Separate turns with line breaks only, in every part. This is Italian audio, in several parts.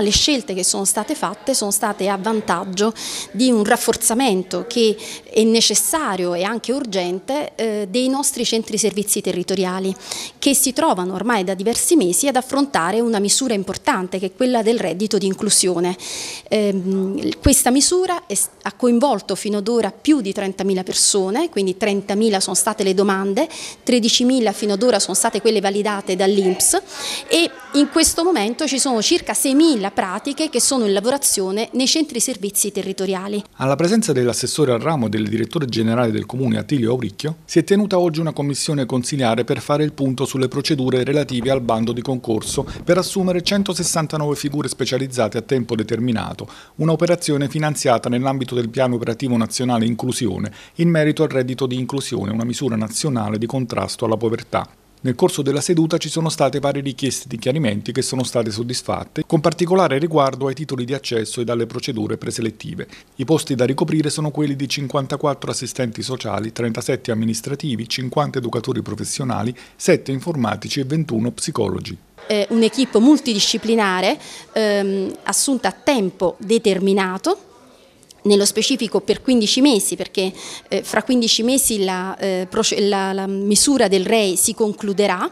Le scelte che sono state fatte sono state a vantaggio di un rafforzamento che è necessario e anche urgente eh, dei nostri centri servizi territoriali che si trovano ormai da diversi mesi ad affrontare una misura importante che è quella del reddito di inclusione. Ehm, questa misura ha coinvolto fino ad ora più di 30.000 persone, quindi 30.000 sono state le domande, 13.000 fino ad ora sono state quelle validate dall'Inps e in questo momento ci sono circa 6.000 a pratiche che sono in lavorazione nei centri servizi territoriali.
Alla presenza dell'assessore al ramo e del direttore generale del comune Attilio Auricchio si è tenuta oggi una commissione consiliare per fare il punto sulle procedure relative al bando di concorso per assumere 169 figure specializzate a tempo determinato, un'operazione finanziata nell'ambito del Piano Operativo Nazionale Inclusione in merito al reddito di inclusione, una misura nazionale di contrasto alla povertà. Nel corso della seduta ci sono state varie richieste di chiarimenti che sono state soddisfatte, con particolare riguardo ai titoli di accesso e alle procedure preselettive. I posti da ricoprire sono quelli di 54 assistenti sociali, 37 amministrativi, 50 educatori professionali, 7 informatici e 21 psicologi
un'equipe multidisciplinare ehm, assunta a tempo determinato nello specifico per 15 mesi, perché eh, fra 15 mesi la, eh, la, la misura del REI si concluderà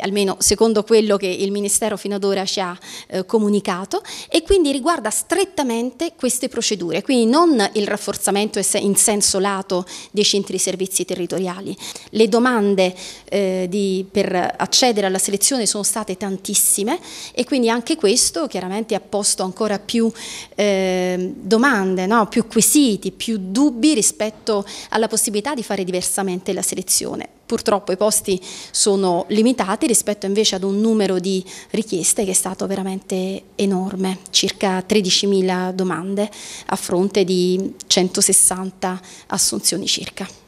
almeno secondo quello che il Ministero fino ad ora ci ha eh, comunicato, e quindi riguarda strettamente queste procedure, quindi non il rafforzamento in senso lato dei centri servizi territoriali. Le domande eh, di, per accedere alla selezione sono state tantissime e quindi anche questo chiaramente ha posto ancora più eh, domande, no? più quesiti, più dubbi rispetto alla possibilità di fare diversamente la selezione purtroppo i posti sono limitati rispetto invece ad un numero di richieste che è stato veramente enorme, circa 13.000 domande a fronte di 160 assunzioni circa.